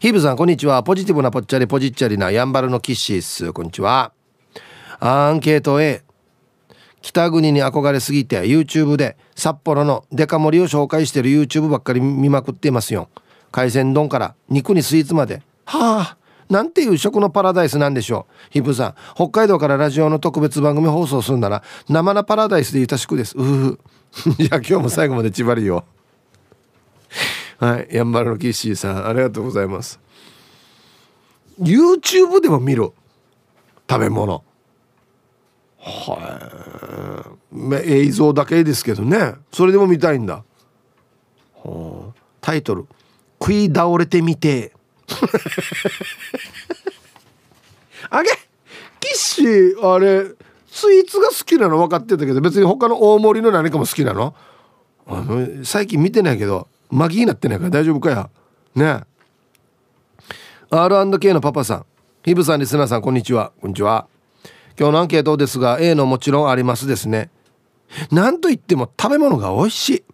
ヒブさんこんにちはポジティブなぽっちゃりポジっちゃりなやんばるのキッシーっすこんにちはアンケート A 北国に憧れすぎて YouTube で札幌のデカ盛りを紹介してる YouTube ばっかり見まくっていますよ海鮮丼から肉にスイーツまではあなんていう食のパラダイスなんでしょうヒブさん北海道からラジオの特別番組放送するなら生なパラダイスで優しくですうふふ じゃ今日も最後までちばりよはい、やんばるのキッシーさん、ありがとうございます。YouTube でも見る食べ物。はい。映像だけですけどね。それでも見たいんだ。はあ、タイトル「食い倒れてみて」あげキッシーあれスイーツが好きなの分かってたけど別に他の大盛りの何かも好きなのあの最近見てないけど巻きになってないから大丈夫かやね R&K のパパさんヒブさんリスナーさんこんにちはこんにちは今日のアンケートですが A のもちろんありますですねなんといっても食べ物が美味しい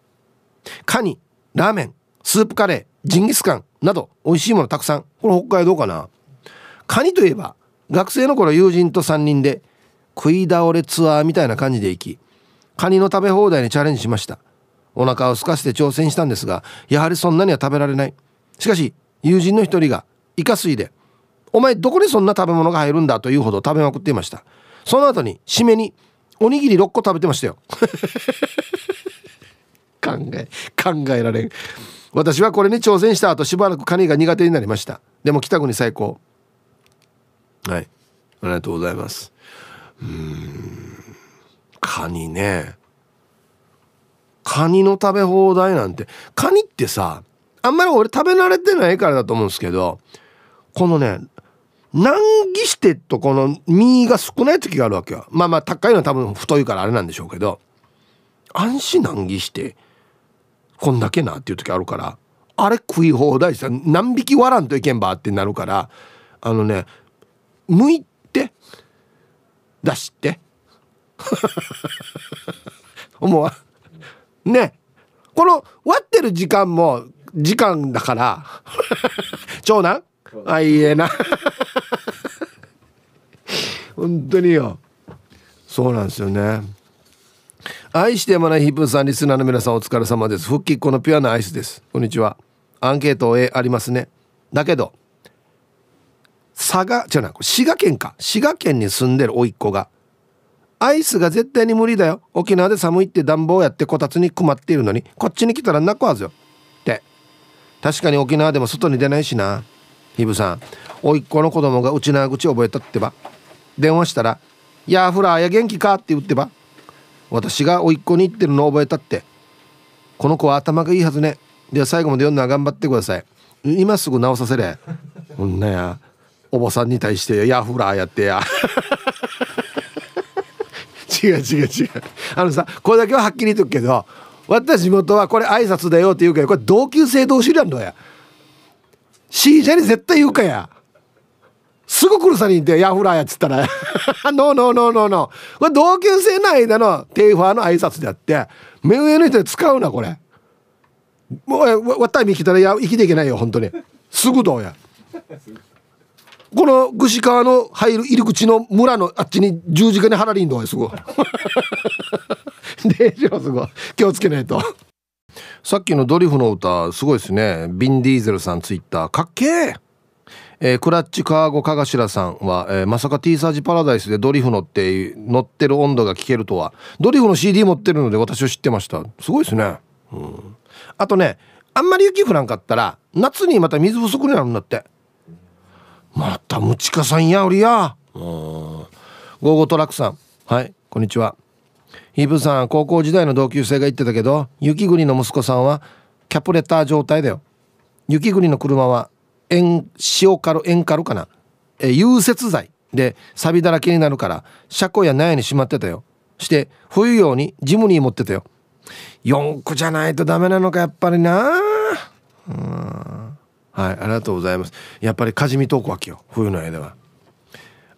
カニラーメンスープカレージンギスカンなど美味しいものたくさんこれ北海道かなカニといえば学生の頃友人と3人で食い倒れツアーみたいな感じで行きカニの食べ放題にチャレンジしましたお腹を空かせて挑戦したんですがやはりそんなには食べられないしかし友人の一人がイカ水で「お前どこにそんな食べ物が入るんだ」というほど食べまくっていましたその後に締めにおにぎり6個食べてましたよ 考え考えられん私はこれに挑戦した後しばらくカニが苦手になりましたでも北国最高はいありがとうございますうんカニねカニの食べ放題なんてカニってさあんまり俺食べ慣れてないからだと思うんですけどこのね難儀してとこの身が少ない時があるわけよまあまあ高いのは多分太いからあれなんでしょうけど安心難儀してこんだけなっていう時あるからあれ食い放題さ何匹割らんといけんばってなるからあのね剥いて出して 思わねこの割ってる時間も時間だから 長男あいえな本当によそうなんですよね愛してもまないヒップさんリスナーの皆さんお疲れ様です復帰このピュアなアイスですこんにちはアンケート A ありますねだけど佐賀じゃなく滋賀県か滋賀県に住んでる甥っ子がアイスが絶対に無理だよ沖縄で寒いって暖房やってこたつに困っているのにこっちに来たら泣くはずよって確かに沖縄でも外に出ないしなヒブさんおいっ子の子供がうちな口覚えたってば電話したら「やあフラーや元気か?」って言ってば私がおいっ子に言ってるの覚えたってこの子は頭がいいはずねでは最後まで読んら頑張ってください今すぐ直させれほんなやおばさんに対して「やあフラーやってや」違う違う違うあのさこれだけははっきり言っとくけど私地元はこれ挨拶だよって言うけどこれ同級生同士なんだや C じゃに絶対言うかやすぐ来るさにいてヤフラーやっつったら「ノーノーノーノーノー」これ同級生の間のテイファーの挨拶であって目上の人で使うなこれもうわったみ来たらや生きていけないよ本当にすぐどうやこの串川の入る入り口の村のあっちに十字架にハラリンドすごい でしょすごい気をつけないとさっきのドリフの歌すごいですねビン・ディーゼルさんツイッターかっけええー、クラッチカーゴかがしらさんは、えー、まさか T サージパラダイスでドリフ乗って乗ってる温度が聞けるとはドリフの CD 持ってるので私は知ってましたすごいですね、うん、あとねあんまり雪降らんかったら夏にまた水不足になるんだってまたムチカさんやおりやうんゴーゴトラックさんはいこんにちはイブさん高校時代の同級生が言ってたけど雪国の息子さんはキャプレター状態だよ雪国の車は塩塩カル塩カルかなえ融雪剤で錆だらけになるから車庫や納屋にしまってたよして冬用にジムニー持ってたよ四個じゃないとダメなのかやっぱりなうんはいありがとうございますやっぱりかじみとくわけよ冬の間は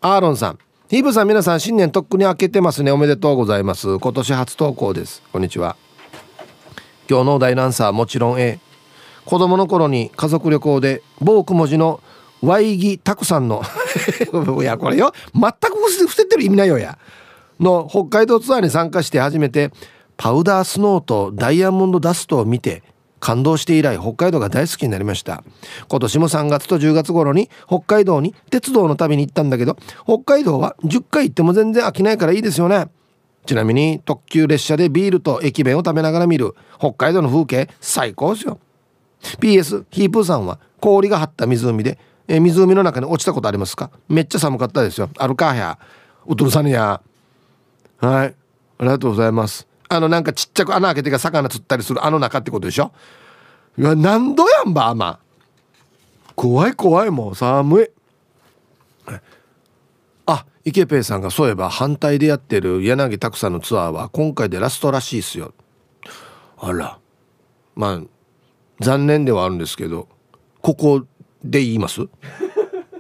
アーロンさんヒーブさん皆さん新年とっくに明けてますねおめでとうございます今年初投稿ですこんにちは今日のお題のアンサーもちろん A 子供の頃に家族旅行で某く文字のワイギタクさんの いやこれよ全く伏せてる意味ないよやの北海道ツアーに参加して初めてパウダースノーとダイヤモンドダストを見て感動して以来北海道が大好きになりました今年も3月と10月頃に北海道に鉄道の旅に行ったんだけど北海道は10回行っても全然飽きないからいいですよねちなみに特急列車でビールと駅弁を食べながら見る北海道の風景最高ですよ PS ヒープーさんは氷が張った湖でえ湖の中に落ちたことありますかめっちゃ寒かったですよあるかやうとるさねやはいありがとうございますあのなんかちっちゃく穴開けてが魚釣ったりするあの中ってことでしょいや何度やんばあま怖い怖いもう寒いあ池ペイさんがそういえば反対でやってる柳拓さんのツアーは今回でラストらしいっすよあらまあ残念ではあるんですけどここで言います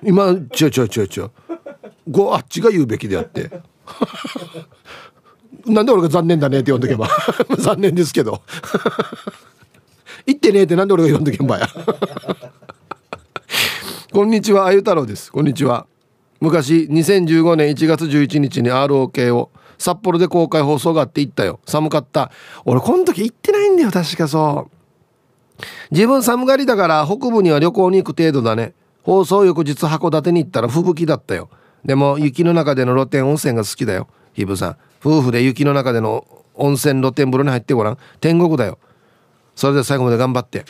今ちょちょちょちょごあっちが言うべきであってなんで俺が残念だねって呼んどけば 残念ですけど行ってねえってなんで俺が呼んどけばや こんにちはあゆ太郎ですこんにちは昔2015年1月11日に ROK を札幌で公開放送があって行ったよ寒かった俺この時行ってないんだよ確かそう自分寒がりだから北部には旅行に行く程度だね放送翌日函館に行ったら吹雪だったよでも雪の中での露天温泉が好きだよひぶさん夫婦で雪の中での温泉露天風呂に入ってごらん天国だよそれで最後まで頑張って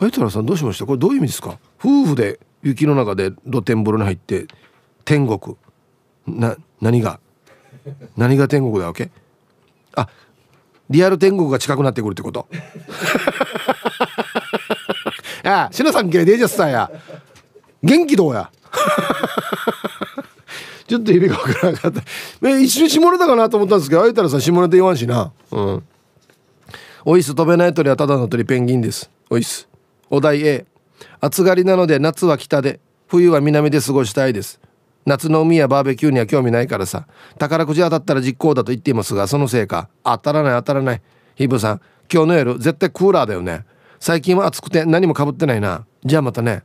えたらさんどうしましたこれどういう意味ですか夫婦で雪の中で露天風呂に入って天国な何が何が天国だわけあリアル天国が近くなってくるってこと ああ篠さんけデージャスさんや元気どうやちょっと意味がわからなかった、ね、一瞬下ネタかなと思ったんですけどあえたらさ下ネタ言わんしなうんおいす飛べない鳥はただの鳥ペンギンですおいすお題 A 暑がりなので夏は北で冬は南で過ごしたいです夏の海やバーベキューには興味ないからさ宝くじ当たったら実行だと言っていますがそのせいか当たらない当たらないヒブさん今日の夜絶対クーラーだよね最近は暑くて何もかぶってないなじゃあまたね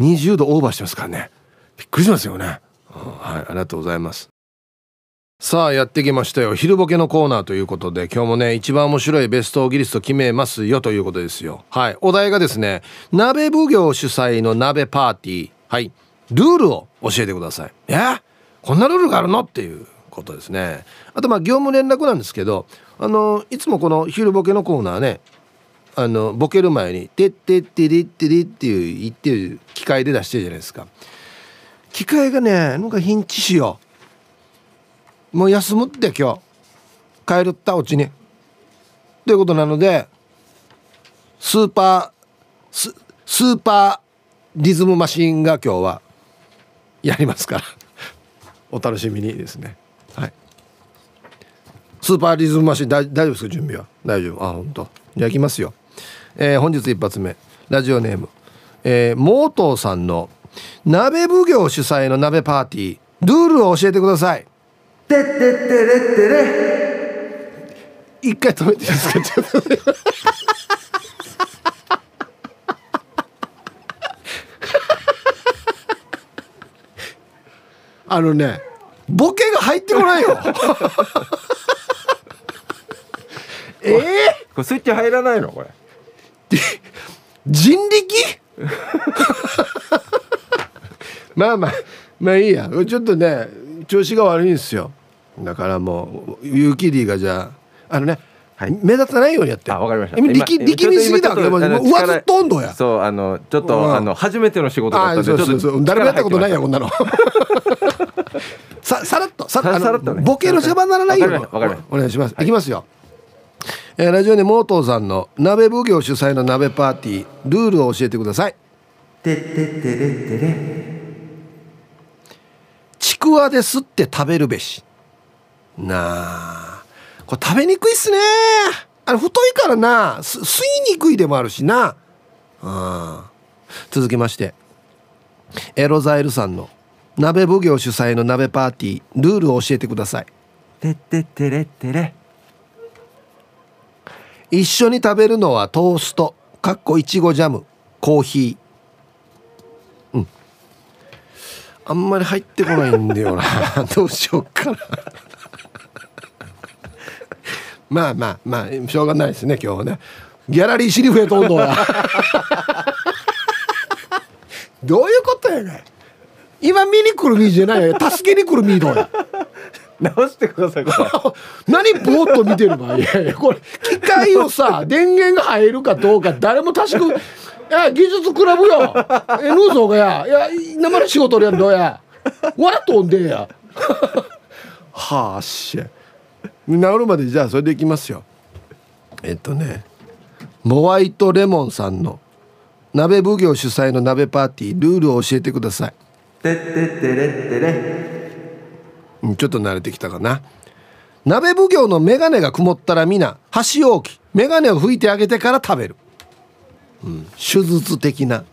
20度オーバーしてますからねびっくりしますよねはいありがとうございますさあやってきましたよ昼ボケのコーナーということで今日もね一番面白いベストギリスト決めますよということですよはいお題がですね鍋奉行主催の鍋パーティーはいルールを教えてくださいえこんなルールがあるのっていうことですねあとまあ業務連絡なんですけどあのいつもこの昼ボケのコーナーねあのボケる前に「てってってりってり」っていう言ってる機械で出してるじゃないですか機械がねなんかヒンチしようもう休むって今日帰るったうちにということなのでスーパーススーパーリズムマシンが今日はやりますからお楽しみにですねはいスーパーリズムマシン大丈夫ですか準備は大丈夫あ本当じゃあいきますよ、えー、本日一発目ラジオネーム、えー、モートーさんの「鍋奉行主催の鍋パーティールールを教えてくださいてってってれってれ一回止めていいですかあのねボケが入ってこないよえー、これスイッチ入らないのこれ人力まあまあまあいいやちょっとね調子が悪いんですよだからもうユーキリがじゃああのね、はい、目立たないようにやってあわかりました力力みすぎたわ上ずっと温度やそうあのちょっとあの初めての仕事だったんでそうそうそう誰もやったことないやこんなのささらっとささらっと、ね、ボケの邪魔ならないようにお願いします、はい、いきますよえー、ラジオネームーさんの鍋奉行主催の鍋パーティールールを教えてくださいでででででくわですって食べるべし。なあ。これ食べにくいっすね。あれ太いからな。吸いにくいでもあるしな。ああ。続きまして。エロザイルさんの鍋奉行主催の鍋パーティー、ルールを教えてください。てててれてれ。一緒に食べるのはトースト、かっこいちごジャム、コーヒー。あんまり入ってこないんだよな どうしようかなまあまあまあしょうがないですね今日はねギャラリーシリフへとんどや どういうことやね今見に来る身じゃないよ助けに来る身どや直してくださいこれ 何ぼーっと見てる場合いやいやこれ機械をさ電源が入るかどうか誰も確かや技術クラブよ えヌーソーがやいや生の仕事やんどや笑っとんでやはあしゃ治るまでじゃあそれでいきますよえっとねモワイトレモンさんの鍋奉行主催の鍋パーティールールを教えてくださいてってってれってれちょっと慣れてきたかな鍋奉行の眼鏡が曇ったら皆箸置き眼鏡を拭いてあげてから食べるうん、手術的な、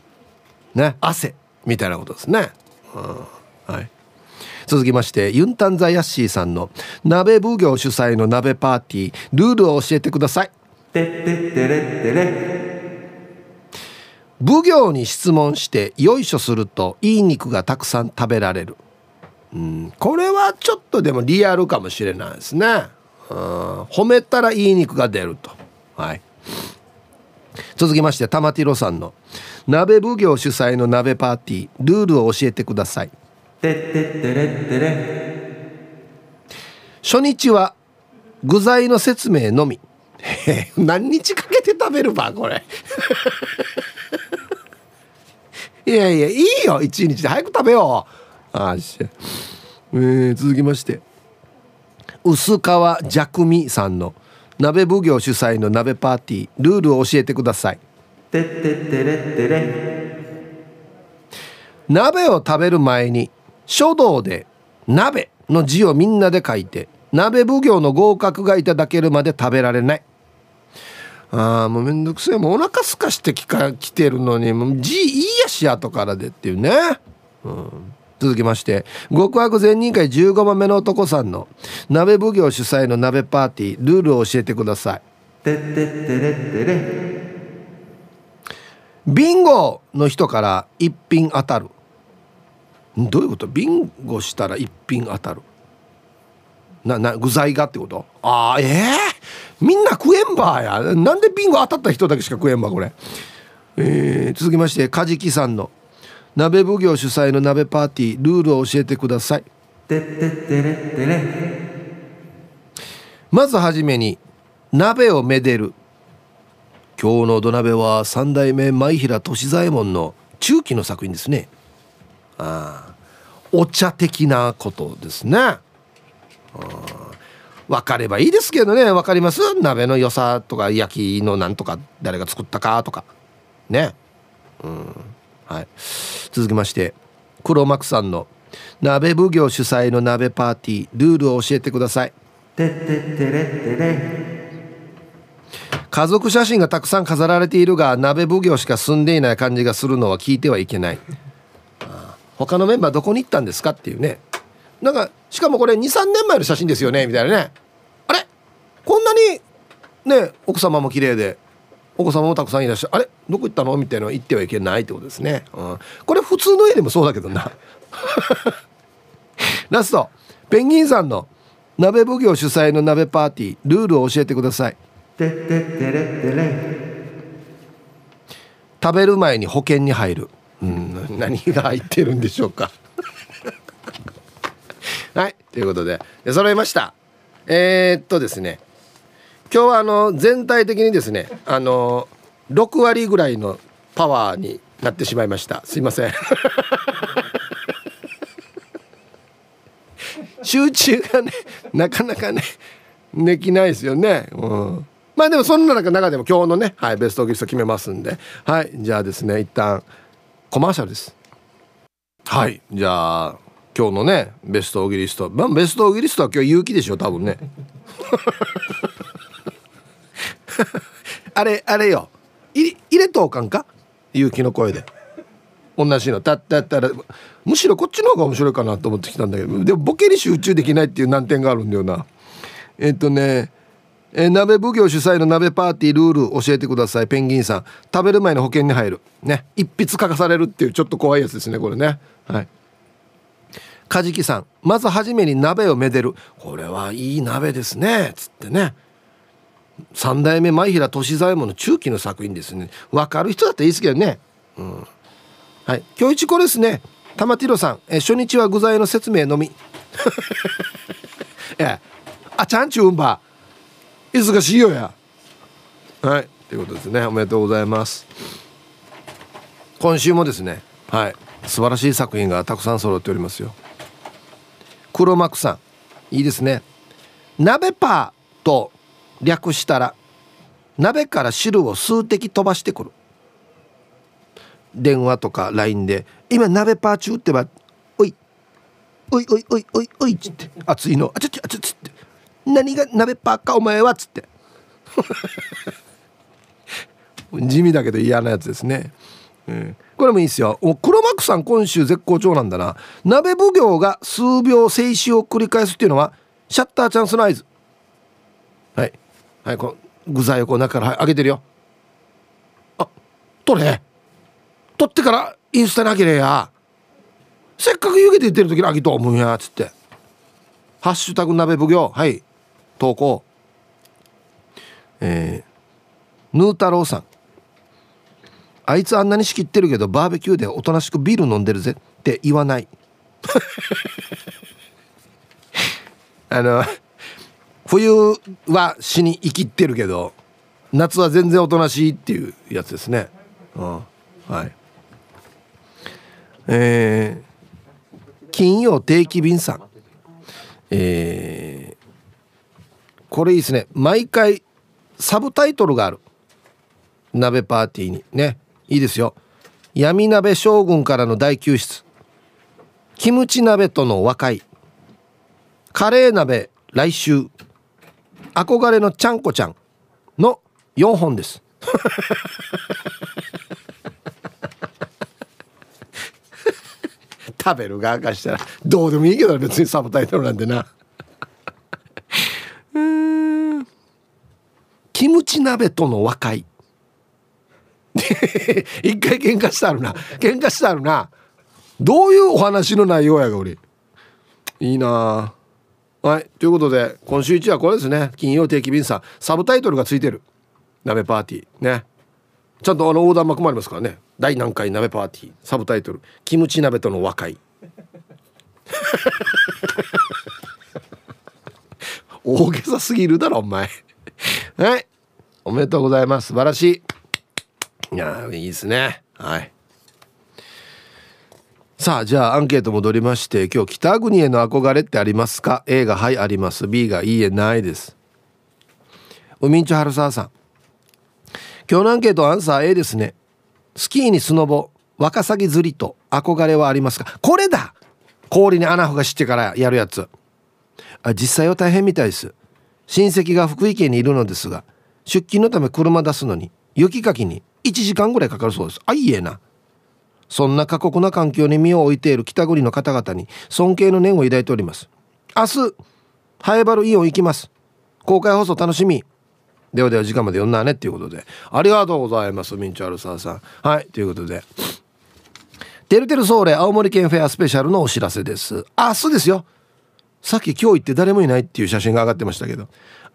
ね、汗みたいなことですね、うん、はい続きましてユンタンザヤッシーさんの鍋奉行主催の鍋パーティールールを教えてください奉行に質問してよいしょするといい肉がたくさん食べられるうんこれはちょっとでもリアルかもしれないですねうん褒めたらいい肉が出るとはい続きまして玉ティロさんの鍋奉行主催の鍋パーティールールを教えてください初日は具材の説明のみ何日かけて食べるばこれ いやいやいいよ一日で早く食べようあし、えー、続きまして薄皮じゃくみさんの「鍋奉行主催の鍋パーティールールを教えてくださいてってってれってれ鍋を食べる前に書道で「鍋」の字をみんなで書いて鍋奉行の合格がいただけるまで食べられないあーもうめんどくせえもうお腹すかしてきか来てるのにもう字いいやしやとからでっていうねうん続きまして極悪善人会15番目の男さんの鍋奉行主催の鍋パーティールールを教えてくださいてっててれってれビンゴの人から一品当たるどういうことビンゴしたら一品当たるなな具材がってことああええー、みんな食えんばやなんでビンゴ当たった人だけしか食えんばこれ、えー、続きましてカジキさんの鍋奉行主催の鍋パーティールールを教えてくださいまずはじめに鍋をめでる今日の土鍋は三代目舞平利左衛門の中期の作品ですねああお茶的なことですね分かればいいですけどね分かります鍋の良さとか焼きのなんとか誰が作ったかとかねうんはい、続きまして黒幕さんの鍋奉行主催の鍋パーティールールを教えてください家族写真がたくさん飾られているが鍋奉行しか住んでいない感じがするのは聞いてはいけない他のメンバーどこに行ったんですかっていうねなんかしかもこれ23年前の写真ですよねみたいなねあれこんなにね奥様も綺麗でお子様もたくさんいらっしゃるあれどこ行ったのみたいなの言ってはいけないってことですね、うん、これ普通の家でもそうだけどな ラストペンギンさんの鍋奉行主催の鍋パーティールールを教えてください食べる前に保険に入る、うん、何が入ってるんでしょうか はいということで出揃いましたえー、っとですね今日はあの全体的にですねあの6割ぐらいのパワーになってしまいましたすいません 集中がねなかなかねできないですよねうんまあでもそんな中でも今日のね、はい、ベストギフト決めますんではいじゃあですね一旦コマーシャルですはいじゃあ今日のねベストオーギリスト、まあ、ベストオーギリストは今日勇気でしょ多分ね あれあれよ入れとおかんか勇気の声で同じのだったらむしろこっちの方が面白いかなと思ってきたんだけどでもボケに集中できないっていう難点があるんだよなえっとねえ鍋奉行主催の鍋パーティールール教えてくださいペンギンさん食べる前の保険に入るね一筆書かされるっていうちょっと怖いやつですねこれねはいカジキさんまず初めに鍋をめでるこれはいい鍋ですねつってね三代目前平歳左衛門の中期の作品ですね分かる人だったらいいですけどねうんはい今日一こですね玉ティロさんえ初日は具材の説明のみ えあちゃんちゅうんば忙しいよやはいということですねおめでとうございます今週もですねはい素晴らしい作品がたくさん揃っておりますよ黒幕さんいいですね鍋パーと略したら鍋から汁を数滴飛ばしてくる電話とか LINE で「今鍋パーチ中ってばおいおいおいおいおいおい」っつって「熱いのあちょちょあちょ」っつって「何が鍋パーかお前は」っつって 地味だけど嫌なやつですね、うん、これもいいですよ黒幕さん今週絶好調なんだな鍋奉行が数秒静止を繰り返すっていうのはシャッターチャンスの合図はいはいこう具材をこう中から、はい、げてるよあ取れ取ってからインスタにけげれやせっかく湯気で言ってる時に開けと思うやつって「ハッシュタグ鍋奉行」はい投稿えー、ヌー太郎さんあいつあんなに仕切ってるけどバーベキューでおとなしくビール飲んでるぜって言わない あの冬は死に生きってるけど夏は全然おとなしいっていうやつですねうんはいえー、金曜定期便さんえー、これいいですね毎回サブタイトルがある鍋パーティーにねいいですよ闇鍋将軍からの大救出キムチ鍋との和解カレー鍋来週憧れのちゃんこちゃんの4本です 食べる明かしたらどうでもいいけど別にサブタイトルなんてなうんキムチ鍋との和解 一回喧嘩したるな喧嘩したるなどういうお話の内容やが俺いいなあはいということで今週1はこれですね金曜定期便さんサブタイトルがついてる「鍋パーティー」ねちゃんとあの横断幕もありますからね「第何回鍋パーティー」サブタイトル「キムチ鍋との和解」大げさすぎるだろお前はいおめでとうございます素晴らしいいやいいですねはいさあじゃあアンケート戻りまして今日北国への憧れってありますか A がはいあります B がいいえないです海んちサーさん今日のアンケートアンサー A ですねスキーにスノボワカサギ釣りと憧れはありますかこれだ氷に穴穂がしてからやるやつあ実際は大変みたいです親戚が福井県にいるのですが出勤のため車出すのに雪かきに1時間ぐらいかかるそうですあいいえなそんな過酷な環境に身を置いている北国の方々に尊敬の念を抱いております明日ハエバルイオン行きます公開放送楽しみではでは時間まで読んだねっていうことでありがとうございますミンチョアルサーさんはいということでてるてるソーレ青森県フェアスペシャルのお知らせです明日ですよさっき今日行って誰もいないっていう写真が上がってましたけど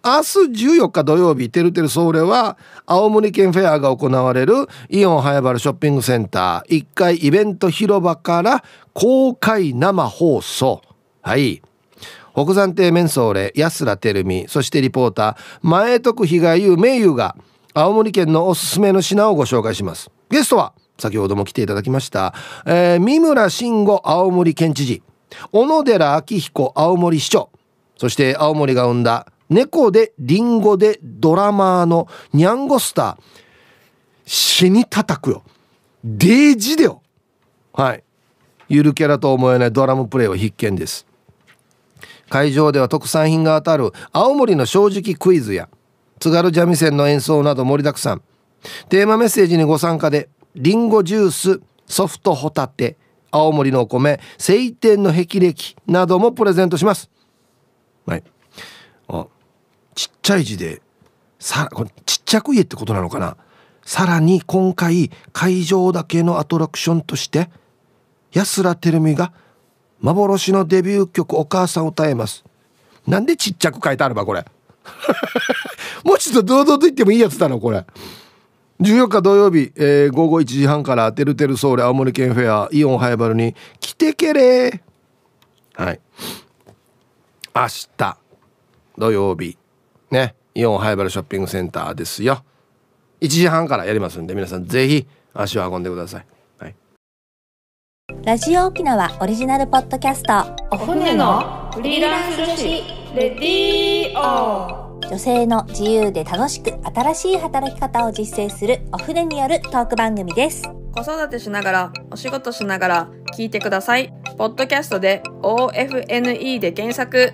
明日14日土曜日てるてるそれは青森県フェアが行われるイオン早原ショッピングセンター1階イベント広場から公開生放送はい北山亭メンソーレ安らてるみそしてリポーター前徳比嘉優名優が青森県のおすすめの品をご紹介しますゲストは先ほども来ていただきました、えー、三村慎吾青森県知事小野寺昭彦青森市長そして青森が生んだ猫でリンゴでドラマーのニャンゴスター死に叩くよデージでよはいゆるキャラと思えないドラムプレイは必見です会場では特産品が当たる青森の正直クイズや津軽三味線の演奏など盛りだくさんテーマメッセージにご参加でりんごジュースソフトホタテ青森のお米「晴天の霹靂」などもプレゼントします。はいあちっちゃい字でさこれちっちゃく家ってことなのかなさらに今回会場だけのアトラクションとして安らてるみが幻のデビュー曲「お母さん」を歌えますなんでちっちゃく書いてあるばこれ もうちょっと堂々と言ってもいいやつだなこれ14日土曜日、えー、午後1時半から「てるてるソウル青森県フェアイオンハイバルに来てけれはい明日土曜日ねイオンハイバルショッピングセンターですよ1時半からやりますんで皆さんぜひ足を運んでください、はい、ラジオ沖縄オリジナルポッドキャストお船のフリーランス女子レディオ女性の自由で楽しく新しい働き方を実践するお船によるトーク番組です子育てしながらお仕事しながら聞いてくださいポッドキャストで OFNE で検索